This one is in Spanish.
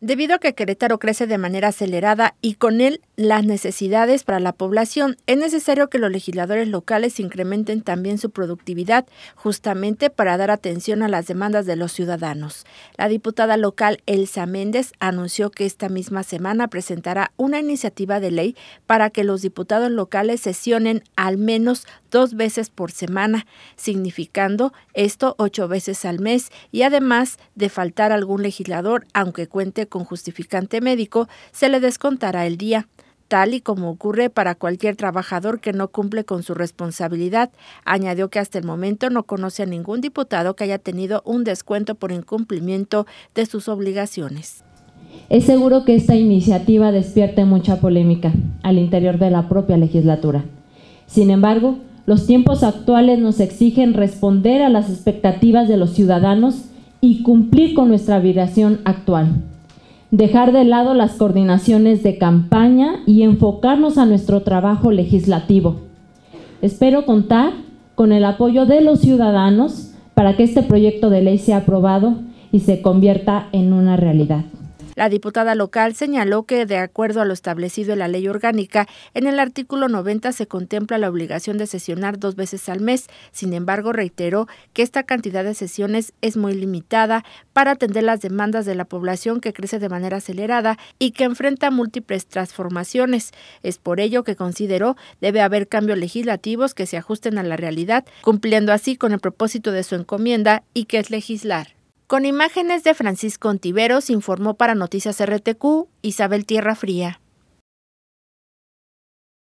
Debido a que Querétaro crece de manera acelerada y con él las necesidades para la población, es necesario que los legisladores locales incrementen también su productividad, justamente para dar atención a las demandas de los ciudadanos. La diputada local Elsa Méndez anunció que esta misma semana presentará una iniciativa de ley para que los diputados locales sesionen al menos dos veces por semana, significando esto ocho veces al mes y además de faltar algún legislador, aunque cuente con justificante médico, se le descontará el día tal y como ocurre para cualquier trabajador que no cumple con su responsabilidad. Añadió que hasta el momento no conoce a ningún diputado que haya tenido un descuento por incumplimiento de sus obligaciones. Es seguro que esta iniciativa despierte mucha polémica al interior de la propia legislatura. Sin embargo, los tiempos actuales nos exigen responder a las expectativas de los ciudadanos y cumplir con nuestra obligación actual dejar de lado las coordinaciones de campaña y enfocarnos a nuestro trabajo legislativo. Espero contar con el apoyo de los ciudadanos para que este proyecto de ley sea aprobado y se convierta en una realidad. La diputada local señaló que, de acuerdo a lo establecido en la ley orgánica, en el artículo 90 se contempla la obligación de sesionar dos veces al mes. Sin embargo, reiteró que esta cantidad de sesiones es muy limitada para atender las demandas de la población que crece de manera acelerada y que enfrenta múltiples transformaciones. Es por ello que consideró debe haber cambios legislativos que se ajusten a la realidad, cumpliendo así con el propósito de su encomienda y que es legislar. Con imágenes de Francisco Ontiveros informó para Noticias RTQ Isabel Tierra Fría.